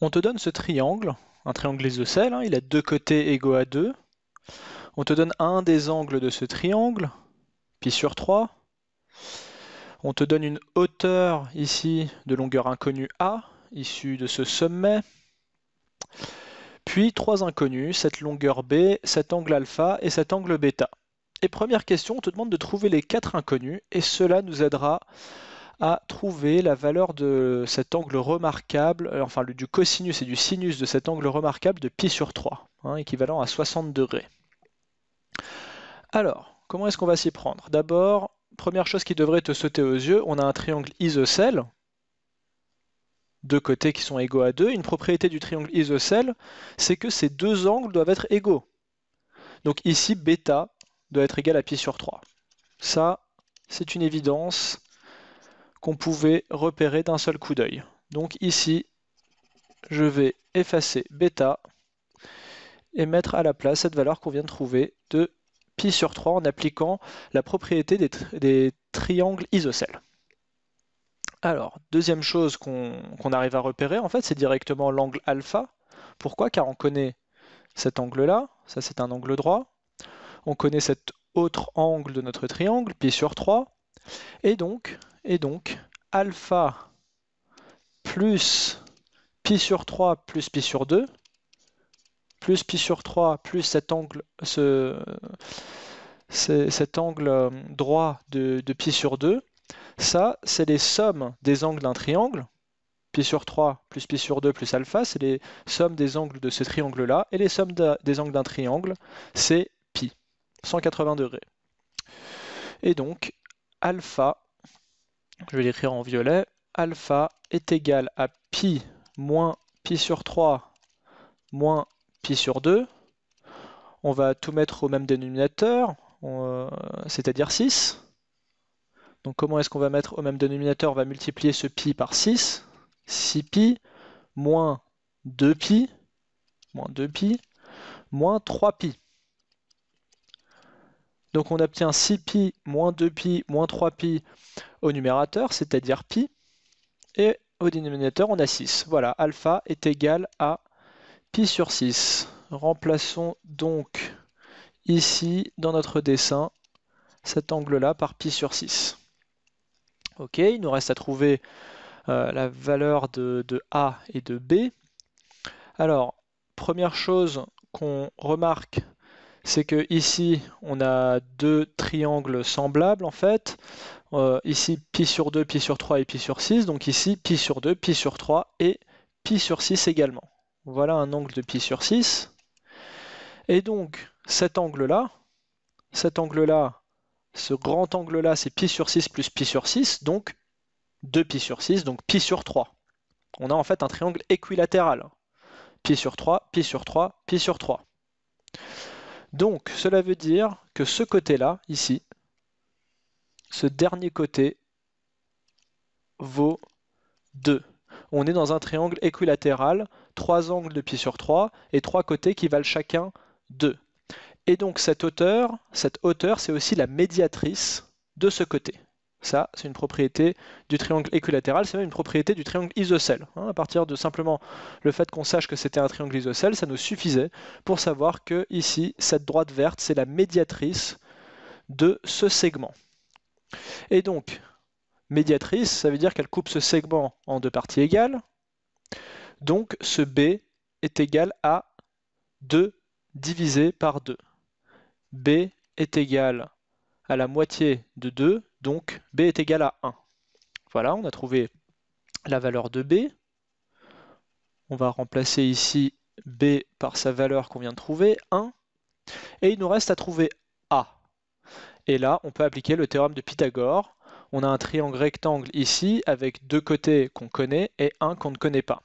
On te donne ce triangle, un triangle isocèle, hein, il a deux côtés égaux à 2. On te donne un des angles de ce triangle, pi sur 3. On te donne une hauteur ici de longueur inconnue A, issue de ce sommet. Puis trois inconnus, cette longueur B, cet angle alpha et cet angle bêta. Et première question, on te demande de trouver les quatre inconnus, et cela nous aidera à trouver la valeur de cet angle remarquable, euh, enfin du cosinus et du sinus de cet angle remarquable de pi sur 3, hein, équivalent à 60 degrés. Alors, comment est-ce qu'on va s'y prendre D'abord, première chose qui devrait te sauter aux yeux, on a un triangle isocèle, deux côtés qui sont égaux à 2. Une propriété du triangle isocèle, c'est que ces deux angles doivent être égaux. Donc ici, bêta doit être égal à pi sur 3. Ça, c'est une évidence qu'on pouvait repérer d'un seul coup d'œil. Donc ici, je vais effacer bêta et mettre à la place cette valeur qu'on vient de trouver de pi sur 3 en appliquant la propriété des, triangles isocèles. Alors, deuxième chose qu'on arrive à repérer, en fait, c'est directement l'angle alpha. Pourquoi Car on connaît cet angle-là, ça c'est un angle droit. On connaît cet autre angle de notre triangle, pi sur 3. Et donc, et donc, alpha plus pi sur 3 plus pi sur 2, plus pi sur 3 plus cet angle, ce, cet angle euh, droit de, pi sur 2, ça, c'est les sommes des angles d'un triangle. Pi sur 3 plus pi sur 2 plus alpha, c'est les sommes des angles de ce triangle-là. Et les sommes des angles d'un triangle, c'est pi, 180 degrés. Et donc, alpha, je vais l'écrire en violet, alpha est égal à pi moins pi sur 3 moins pi sur 2. On va tout mettre au même dénominateur, euh, c'est-à-dire 6. Donc comment est-ce qu'on va mettre au même dénominateur On va multiplier ce pi par 6, 6pi moins 2pi, moins 2pi, moins 3pi. Donc on obtient 6pi moins 2pi moins 3pi au numérateur, c'est-à-dire pi, et au dénominateur on a 6. Voilà, alpha est égal à pi sur 6. Remplaçons donc ici dans notre dessin cet angle-là par pi sur 6. Ok, il nous reste à trouver euh, la valeur de A et de B. Alors, première chose qu'on remarque c'est que ici on a deux triangles semblables en fait. ici pi sur 2, pi sur 3 et pi sur 6. Donc ici pi sur 2, pi sur 3 et pi sur 6 également. Voilà un angle de pi sur 6. Et donc cet angle-là, cet angle-là, ce grand angle-là, c'est pi sur 6 plus pi sur 6, donc 2 pi sur 6, donc pi sur 3. On a en fait un triangle équilatéral. Pi sur 3, pi sur 3, pi sur 3. Donc, cela veut dire que ce côté-là, ici, ce dernier côté vaut 2. On est dans un triangle équilatéral, 3 angles de pi sur 3 et trois côtés qui valent chacun 2. Et donc cette hauteur, cette hauteur, c'est aussi la médiatrice de ce côté. Ça, c'est une propriété du triangle équilatéral, c'est même une propriété du triangle isocèle. Hein. à partir de simplement le fait qu'on sache que c'était un triangle isocèle, ça nous suffisait pour savoir que ici, cette droite verte, c'est la médiatrice de ce segment. Et donc, médiatrice, ça veut dire qu'elle coupe ce segment en deux parties égales. Donc, ce B est égal à 2 divisé par 2. B est égal à la moitié de 2 donc b est égal à 1. Voilà, on a trouvé la valeur de b. On va remplacer ici b par sa valeur qu'on vient de trouver, 1. Et il nous reste à trouver a. Et là, on peut appliquer le théorème de Pythagore. On a un triangle rectangle ici avec deux côtés qu'on connaît et un qu'on ne connaît pas.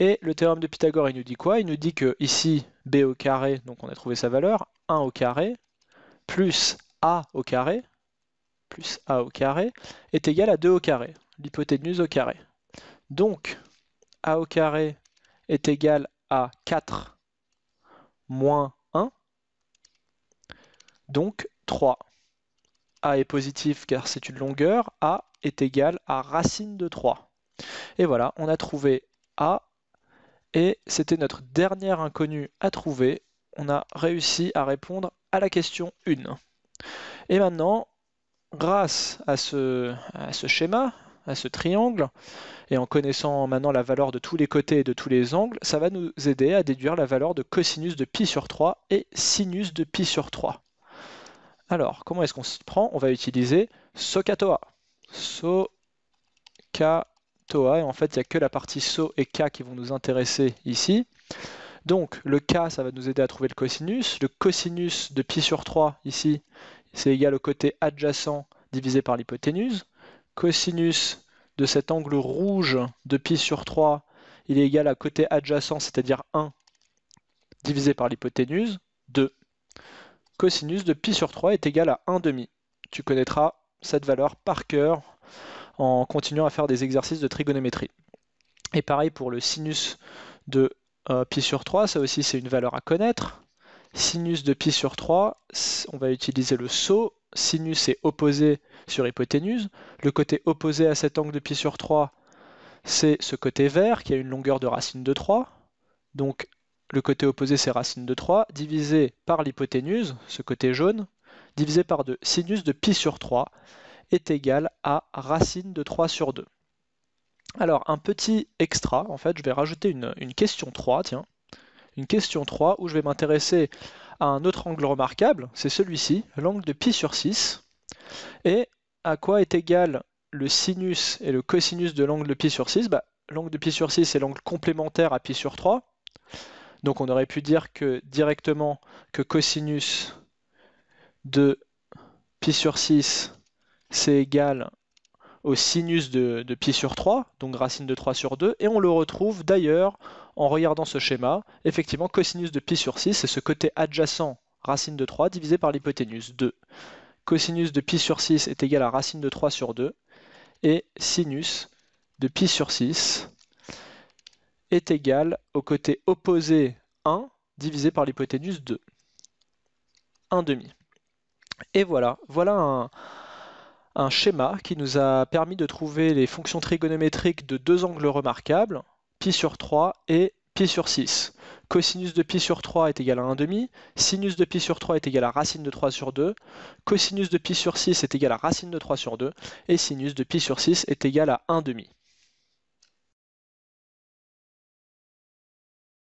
Et le théorème de Pythagore, il nous dit quoi Il nous dit que ici, b au carré, donc on a trouvé sa valeur, 1 au carré, plus a au carré, plus a au carré est égal à 2 au carré, l'hypoténuse au carré. Donc, a au carré est égal à 4 moins 1, donc 3. a est positif car c'est une longueur, a est égal à racine de 3. Et voilà, on a trouvé a, et c'était notre dernière inconnue à trouver. On a réussi à répondre à la question 1. Et maintenant, grâce à ce, schéma, à ce triangle, et en connaissant maintenant la valeur de tous les côtés et de tous les angles, ça va nous aider à déduire la valeur de cosinus de pi sur 3 et sinus de pi sur 3. Alors, comment est-ce qu'on s'y prend On va utiliser SOHCAHTOA. SOHCAHTOA, et en fait, il n'y a que la partie SO et K qui vont nous intéresser ici. Donc, le K, ça va nous aider à trouver le cosinus. Le cosinus de pi sur 3, ici, c'est égal au côté adjacent divisé par l'hypoténuse. Cosinus de cet angle rouge de pi sur 3, il est égal à côté adjacent, c'est-à-dire 1, divisé par l'hypoténuse, 2. Cosinus de π sur 3 est égal à 1 demi. Tu connaîtras cette valeur par cœur en continuant à faire des exercices de trigonométrie. Et pareil pour le sinus de π euh, sur 3, ça aussi c'est une valeur à connaître. Sinus de pi sur 3, on va utiliser le saut. Sinus est opposé sur hypoténuse. Le côté opposé à cet angle de pi sur 3, c'est ce côté vert qui a une longueur de racine de 3. Donc le côté opposé c'est racine de 3, divisé par l'hypoténuse, ce côté jaune, divisé par 2. Sinus de pi sur 3 est égal à racine de 3 sur 2. Alors un petit extra, en fait, je vais rajouter une question 3, tiens une question 3 où je vais m'intéresser à un autre angle remarquable, c'est celui-ci, l'angle de pi sur 6. Et à quoi est égal le sinus et le cosinus de l'angle de pi sur 6 bah, L'angle de pi sur 6 est l'angle complémentaire à pi sur 3. Donc on aurait pu dire que directement que cosinus de pi sur 6, c'est égal au sinus de, de pi sur 3, donc racine de 3 sur 2, et on le retrouve d'ailleurs en regardant ce schéma, effectivement, cosinus de pi sur 6, c'est ce côté adjacent racine de 3 divisé par l'hypoténuse 2. Cosinus de pi sur 6 est égal à racine de 3 sur 2, et sinus de pi sur 6 est égal au côté opposé 1 divisé par l'hypoténuse 2. 1 demi. Et voilà, voilà un schéma qui nous a permis de trouver les fonctions trigonométriques de deux angles remarquables, pi sur 3 et pi sur 6. Cosinus de pi sur 3 est égal à demi, sinus de pi sur 3 est égal à racine de 3 sur 2, cosinus de pi sur 6 est égal à racine de 3 sur 2, et sinus de pi sur 6 est égal à demi.